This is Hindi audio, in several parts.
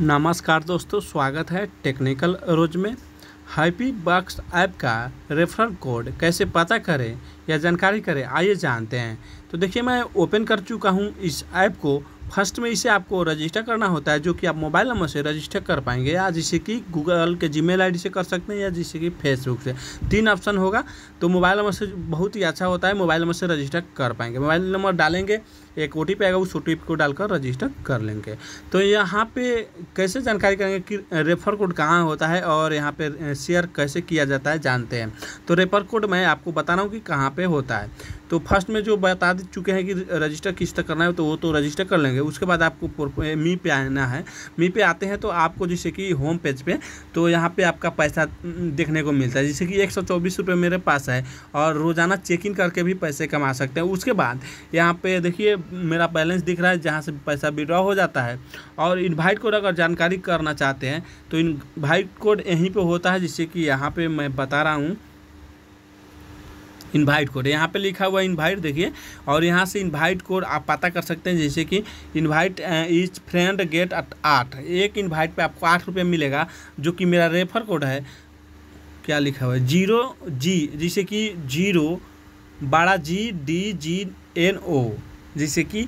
नमस्कार दोस्तों स्वागत है टेक्निकल रोज में हैप्पी बक्स ऐप का रेफरल कोड कैसे पता करें या जानकारी करें आइए जानते हैं तो देखिए मैं ओपन कर चुका हूं इस ऐप को फर्स्ट में इसे आपको रजिस्टर करना होता है जो कि आप मोबाइल नंबर से रजिस्टर कर पाएंगे या जिसे कि गूगल के जीमेल आईडी से कर सकते हैं या जिसे कि फेसबुक से तीन ऑप्शन होगा तो मोबाइल नंबर से बहुत ही अच्छा होता है मोबाइल नंबर से रजिस्टर कर पाएंगे मोबाइल नंबर डालेंगे एक ओ टी आएगा उस ओ को डालकर रजिस्टर कर लेंगे तो यहाँ पे कैसे जानकारी करेंगे कि रेफर कोड कहाँ होता है और यहाँ पे शेयर कैसे किया जाता है जानते हैं तो रेफर कोड मैं आपको बता रहा हूँ कि कहाँ पर होता है तो फर्स्ट में जो बता दे चुके हैं कि रजिस्टर किस तक करना है तो वो तो रजिस्टर कर लेंगे उसके बाद आपको मी पे आना है मी पे आते हैं तो आपको जैसे कि होम पेज पे तो यहाँ पे आपका पैसा देखने को मिलता है जैसे कि एक सौ मेरे पास है और रोज़ाना चेक इन करके भी पैसे कमा सकते हैं उसके बाद यहाँ पे देखिए मेरा बैलेंस दिख रहा है जहाँ से पैसा विड्रॉ हो जाता है और इन्वाइट कोड अगर जानकारी करना चाहते हैं तो इन्वाइट कोड यहीं पर होता है जिससे कि यहाँ पर मैं बता रहा हूँ इनवाइट कोड यहाँ पे लिखा हुआ इनवाइट देखिए और यहाँ से इनवाइट कोड आप पता कर सकते हैं जैसे कि invite is friend get at आठ एक इनवाइट पे आपको आठ रुपये मिलेगा जो कि मेरा रेफर कोड है क्या लिखा हुआ है जीरो जी जैसे कि जीरो बारह जी डी जी एन ओ जैसे कि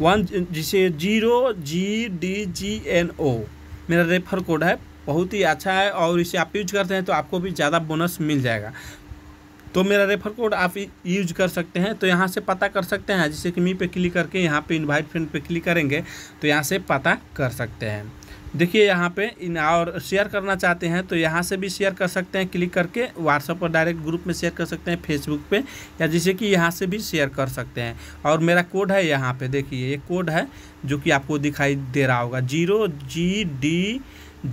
वन जैसे zero G D G N O मेरा रेफर कोड है बहुत ही अच्छा है और इसे आप यूज करते हैं तो आपको भी ज़्यादा बोनस मिल जाएगा तो मेरा रेफर कोड आप यूज कर सकते हैं तो यहाँ से पता कर सकते हैं जैसे कि मी पे क्लिक करके यहाँ पे इनवाइट फ्रेंड पे क्लिक करेंगे तो यहाँ से पता कर सकते हैं देखिए यहाँ पे इन और शेयर करना चाहते हैं तो यहाँ से भी शेयर कर सकते हैं क्लिक करके व्हाट्सअप पर डायरेक्ट ग्रुप में शेयर कर सकते हैं फेसबुक पे या जैसे कि यहाँ से भी शेयर कर सकते हैं और मेरा कोड है यहाँ पे देखिए ये कोड है जो कि आपको दिखाई दे रहा होगा zero G D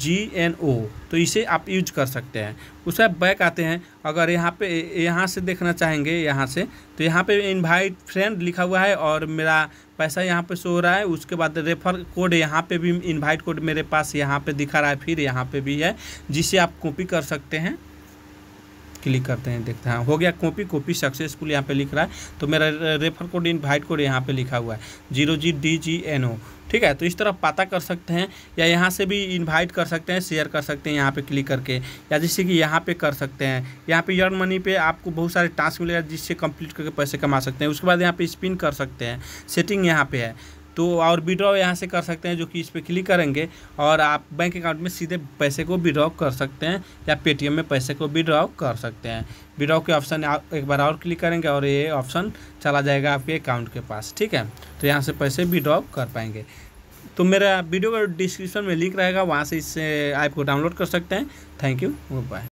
G N O तो इसे आप यूज कर सकते हैं उसके बैक आते हैं अगर यहाँ पे यहाँ से देखना चाहेंगे यहाँ से तो यहाँ पे इनवाइट फ्रेंड लिखा हुआ है और मेरा पैसा यहाँ पे शो रहा है उसके बाद रेफर कोड यहाँ पे भी इनवाइट कोड मेरे पास यहाँ पे दिखा रहा है फिर यहाँ पे भी है जिसे आप कॉपी कर सकते हैं क्लिक करते हैं देखते हैं हो गया कॉपी कॉपी सक्सेसफुल यहाँ पे लिख रहा है तो मेरा रेफर कोड इन्वाइट कोड यहाँ पे लिखा हुआ है zero G D G N O ठीक है तो इस तरह पता कर सकते हैं या यहाँ से भी इनवाइट कर सकते हैं शेयर कर सकते हैं यहाँ पे क्लिक करके या जिससे कि यहाँ पे कर सकते हैं यहाँ पे यर्न मनी पे आपको बहुत सारे टास्क मिलेगा जिससे कंप्लीट करके पैसे कमा सकते हैं उसके बाद यहाँ पे स्पिन कर सकते हैं सेटिंग यहाँ पे है तो और विड्रॉ यहाँ से कर सकते हैं जो कि इस पर क्लिक करेंगे और आप बैंक अकाउंट में सीधे पैसे को विड्रॉ कर सकते हैं या पेटीएम में पैसे को विड्रॉ कर सकते हैं विड्रॉ के ऑप्शन एक बार और क्लिक करेंगे और ये ऑप्शन चला जाएगा आपके अकाउंट के पास ठीक है तो यहाँ से पैसे विड्रॉ कर पाएंगे तो मेरा वीडियो का डिस्क्रिप्शन में लिंक रहेगा वहाँ से इस ऐप को डाउनलोड कर सकते हैं थैंक यू बाय